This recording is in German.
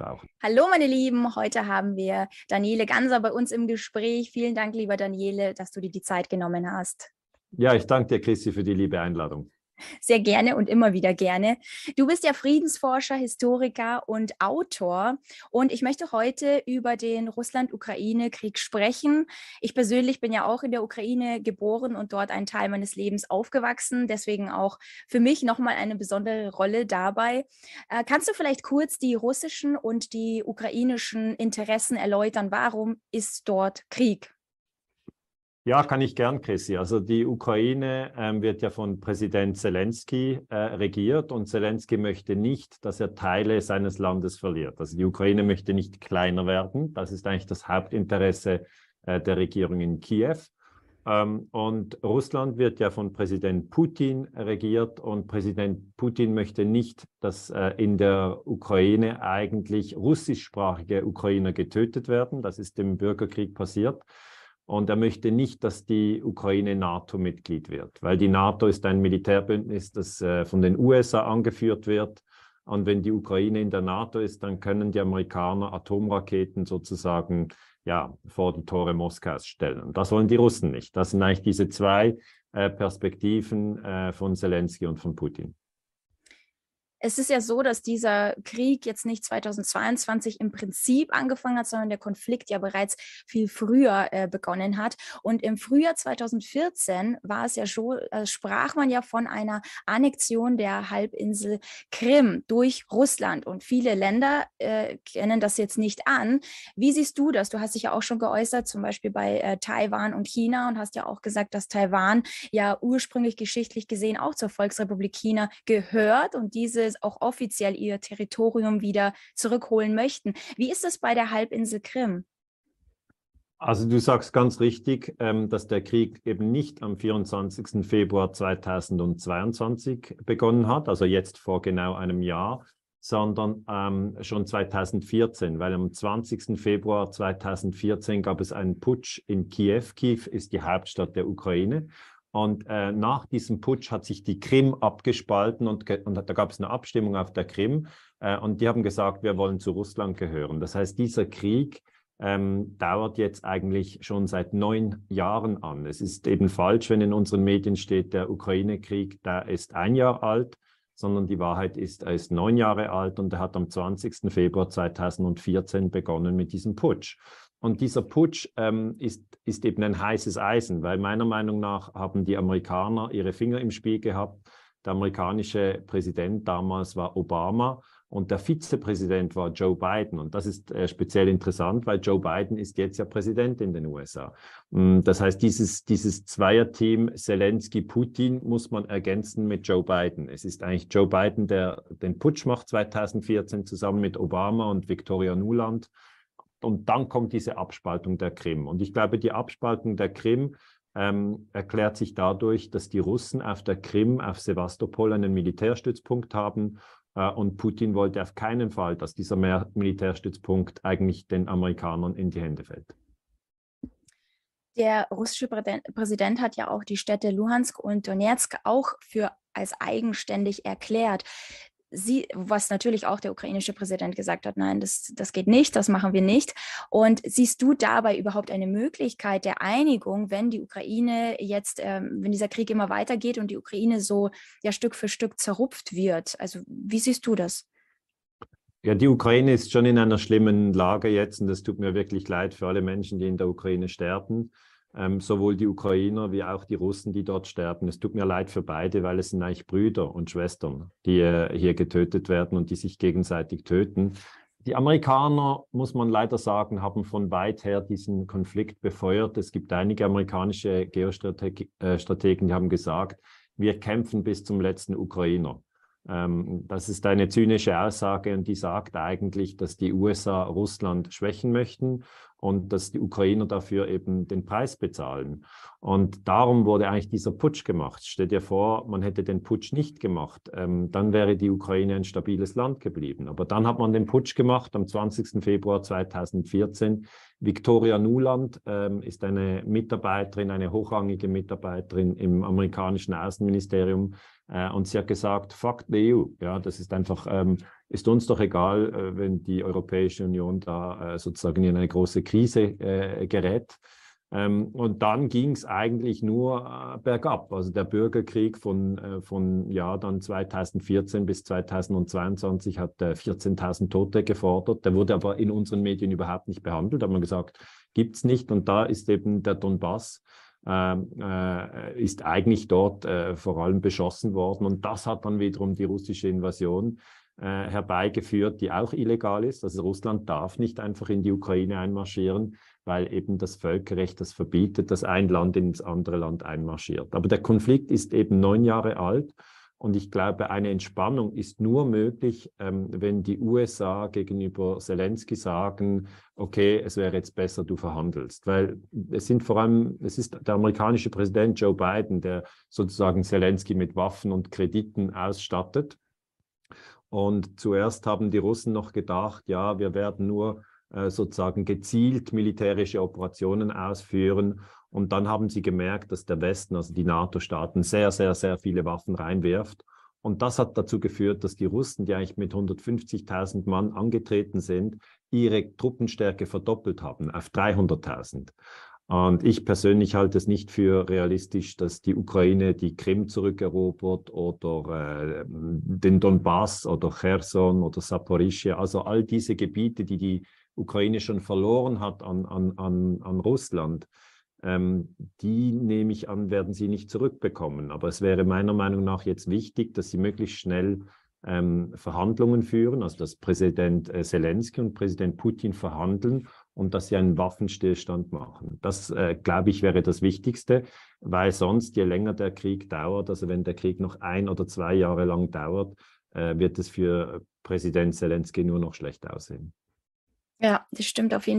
brauchen. Hallo meine Lieben, heute haben wir Daniele Ganser bei uns im Gespräch. Vielen Dank, lieber Daniele, dass du dir die Zeit genommen hast. Ja, ich danke dir, Christi, für die liebe Einladung sehr gerne und immer wieder gerne. Du bist ja Friedensforscher, Historiker und Autor und ich möchte heute über den Russland-Ukraine-Krieg sprechen. Ich persönlich bin ja auch in der Ukraine geboren und dort einen Teil meines Lebens aufgewachsen, deswegen auch für mich nochmal eine besondere Rolle dabei. Äh, kannst du vielleicht kurz die russischen und die ukrainischen Interessen erläutern? Warum ist dort Krieg? Ja, kann ich gern, Chrissy. Also die Ukraine ähm, wird ja von Präsident Zelensky äh, regiert und Zelensky möchte nicht, dass er Teile seines Landes verliert. Also die Ukraine möchte nicht kleiner werden. Das ist eigentlich das Hauptinteresse äh, der Regierung in Kiew. Ähm, und Russland wird ja von Präsident Putin regiert und Präsident Putin möchte nicht, dass äh, in der Ukraine eigentlich russischsprachige Ukrainer getötet werden. Das ist im Bürgerkrieg passiert. Und er möchte nicht, dass die Ukraine NATO-Mitglied wird, weil die NATO ist ein Militärbündnis, das äh, von den USA angeführt wird. Und wenn die Ukraine in der NATO ist, dann können die Amerikaner Atomraketen sozusagen ja, vor die Tore Moskaus stellen. Das wollen die Russen nicht. Das sind eigentlich diese zwei äh, Perspektiven äh, von Zelensky und von Putin es ist ja so, dass dieser Krieg jetzt nicht 2022 im Prinzip angefangen hat, sondern der Konflikt ja bereits viel früher äh, begonnen hat. Und im Frühjahr 2014 war es ja schon, äh, sprach man ja von einer Annexion der Halbinsel Krim durch Russland. Und viele Länder äh, kennen das jetzt nicht an. Wie siehst du das? Du hast dich ja auch schon geäußert, zum Beispiel bei äh, Taiwan und China und hast ja auch gesagt, dass Taiwan ja ursprünglich geschichtlich gesehen auch zur Volksrepublik China gehört und diese Israels auch offiziell ihr Territorium wieder zurückholen möchten. Wie ist das bei der Halbinsel Krim? Also du sagst ganz richtig, ähm, dass der Krieg eben nicht am 24. Februar 2022 begonnen hat, also jetzt vor genau einem Jahr, sondern ähm, schon 2014, weil am 20. Februar 2014 gab es einen Putsch in Kiew. Kiew ist die Hauptstadt der Ukraine und äh, nach diesem Putsch hat sich die Krim abgespalten und, und da gab es eine Abstimmung auf der Krim äh, und die haben gesagt, wir wollen zu Russland gehören. Das heißt, dieser Krieg ähm, dauert jetzt eigentlich schon seit neun Jahren an. Es ist eben falsch, wenn in unseren Medien steht, der Ukraine-Krieg, der ist ein Jahr alt, sondern die Wahrheit ist, er ist neun Jahre alt und er hat am 20. Februar 2014 begonnen mit diesem Putsch. Und dieser Putsch ähm, ist, ist eben ein heißes Eisen, weil meiner Meinung nach haben die Amerikaner ihre Finger im Spiel gehabt. Der amerikanische Präsident damals war Obama und der Vizepräsident war Joe Biden. Und das ist äh, speziell interessant, weil Joe Biden ist jetzt ja Präsident in den USA. Mm, das heißt, dieses, dieses Zweierteam Zelensky-Putin muss man ergänzen mit Joe Biden. Es ist eigentlich Joe Biden, der den Putsch macht 2014 zusammen mit Obama und Victoria Nuland und dann kommt diese Abspaltung der Krim. Und ich glaube, die Abspaltung der Krim ähm, erklärt sich dadurch, dass die Russen auf der Krim, auf Sevastopol einen Militärstützpunkt haben. Äh, und Putin wollte auf keinen Fall, dass dieser Militärstützpunkt eigentlich den Amerikanern in die Hände fällt. Der russische Präsident hat ja auch die Städte Luhansk und Donetsk auch für als eigenständig erklärt sie, was natürlich auch der ukrainische Präsident gesagt hat, nein, das, das geht nicht, das machen wir nicht. Und siehst du dabei überhaupt eine Möglichkeit der Einigung, wenn die Ukraine jetzt, ähm, wenn dieser Krieg immer weitergeht und die Ukraine so ja Stück für Stück zerrupft wird? Also wie siehst du das? Ja, die Ukraine ist schon in einer schlimmen Lage jetzt und das tut mir wirklich leid für alle Menschen, die in der Ukraine sterben ähm, sowohl die Ukrainer wie auch die Russen, die dort sterben. Es tut mir leid für beide, weil es sind eigentlich Brüder und Schwestern, die äh, hier getötet werden und die sich gegenseitig töten. Die Amerikaner, muss man leider sagen, haben von weit her diesen Konflikt befeuert. Es gibt einige amerikanische Geostrategen, äh, die haben gesagt, wir kämpfen bis zum letzten Ukrainer. Ähm, das ist eine zynische Aussage und die sagt eigentlich, dass die USA Russland schwächen möchten und dass die Ukrainer dafür eben den Preis bezahlen. Und darum wurde eigentlich dieser Putsch gemacht. Stell dir vor, man hätte den Putsch nicht gemacht, ähm, dann wäre die Ukraine ein stabiles Land geblieben. Aber dann hat man den Putsch gemacht am 20. Februar 2014. Victoria Nuland ähm, ist eine Mitarbeiterin, eine hochrangige Mitarbeiterin im amerikanischen Außenministerium äh, und sie hat gesagt, fuck the EU. Ja, das ist einfach ähm, ist uns doch egal, äh, wenn die Europäische Union da äh, sozusagen in eine große Krise äh, gerät. Ähm, und dann ging es eigentlich nur bergab. Also der Bürgerkrieg von, von ja, dann 2014 bis 2022 hat 14.000 Tote gefordert. Der wurde aber in unseren Medien überhaupt nicht behandelt. Da hat man gesagt, gibt's nicht. Und da ist eben der Donbass ähm, äh, ist eigentlich dort äh, vor allem beschossen worden. Und das hat dann wiederum die russische Invasion äh, herbeigeführt, die auch illegal ist. Also Russland darf nicht einfach in die Ukraine einmarschieren, weil eben das Völkerrecht das verbietet, dass ein Land ins andere Land einmarschiert. Aber der Konflikt ist eben neun Jahre alt. Und ich glaube, eine Entspannung ist nur möglich, ähm, wenn die USA gegenüber Zelensky sagen, okay, es wäre jetzt besser, du verhandelst. Weil es sind vor allem, es ist der amerikanische Präsident Joe Biden, der sozusagen Zelensky mit Waffen und Krediten ausstattet. Und zuerst haben die Russen noch gedacht, ja, wir werden nur äh, sozusagen gezielt militärische Operationen ausführen. Und dann haben sie gemerkt, dass der Westen, also die NATO-Staaten, sehr, sehr, sehr viele Waffen reinwirft. Und das hat dazu geführt, dass die Russen, die eigentlich mit 150.000 Mann angetreten sind, ihre Truppenstärke verdoppelt haben auf 300.000. Und ich persönlich halte es nicht für realistisch, dass die Ukraine die Krim zurückerobert oder äh, den Donbass oder Cherson oder Saporischia. Also all diese Gebiete, die die Ukraine schon verloren hat an, an, an, an Russland, ähm, die nehme ich an, werden sie nicht zurückbekommen. Aber es wäre meiner Meinung nach jetzt wichtig, dass sie möglichst schnell ähm, Verhandlungen führen, also dass Präsident äh, Zelensky und Präsident Putin verhandeln und dass sie einen Waffenstillstand machen. Das, äh, glaube ich, wäre das Wichtigste, weil sonst, je länger der Krieg dauert, also wenn der Krieg noch ein oder zwei Jahre lang dauert, äh, wird es für Präsident Zelensky nur noch schlecht aussehen. Ja, das stimmt auf jeden Fall.